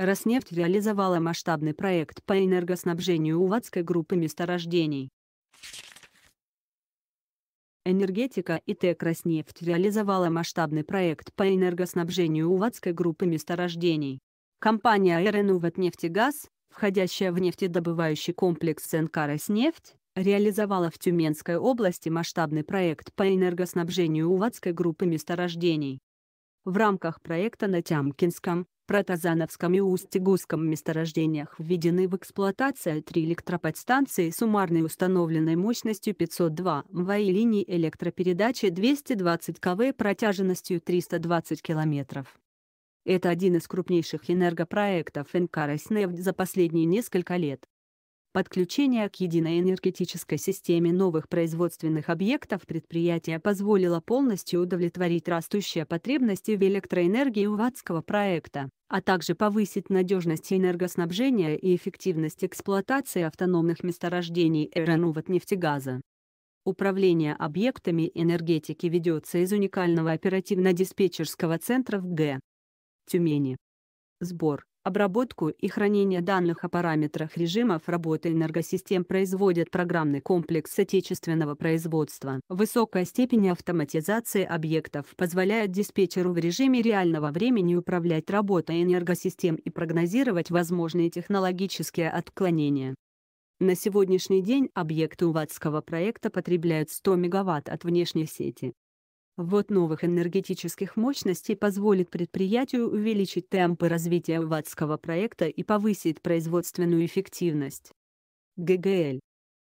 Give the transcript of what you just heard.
Роснефть реализовала масштабный проект по энергоснабжению Уватской группы месторождений. Энергетика ИТ «Роснефть» реализовала масштабный проект по энергоснабжению Уватской группы месторождений. Компания «РНУВАТНЕФТЕГАЗ», входящая в нефтедобывающий комплекс НК «Роснефть», реализовала в Тюменской области масштабный проект по энергоснабжению Уватской группы месторождений. В рамках проекта на Тямкинском, Протазановском и усть месторождениях введены в эксплуатацию три электроподстанции суммарной установленной мощностью 502 МВА и линий электропередачи 220 КВ протяженностью 320 км. Это один из крупнейших энергопроектов НК «Роснефть» e за последние несколько лет. Подключение к единой энергетической системе новых производственных объектов предприятия позволило полностью удовлетворить растущие потребности в электроэнергии Уватского проекта, а также повысить надежность энергоснабжения и эффективность эксплуатации автономных месторождений РНУВАТ-нефтегаза. Управление объектами энергетики ведется из уникального оперативно-диспетчерского центра в Г. Тюмени. Сбор Обработку и хранение данных о параметрах режимов работы энергосистем производит программный комплекс отечественного производства. Высокая степень автоматизации объектов позволяет диспетчеру в режиме реального времени управлять работой энергосистем и прогнозировать возможные технологические отклонения. На сегодняшний день объекты Уватского проекта потребляют 100 МВт от внешней сети. Вот новых энергетических мощностей позволит предприятию увеличить темпы развития ватского проекта и повысить производственную эффективность. ГГЛ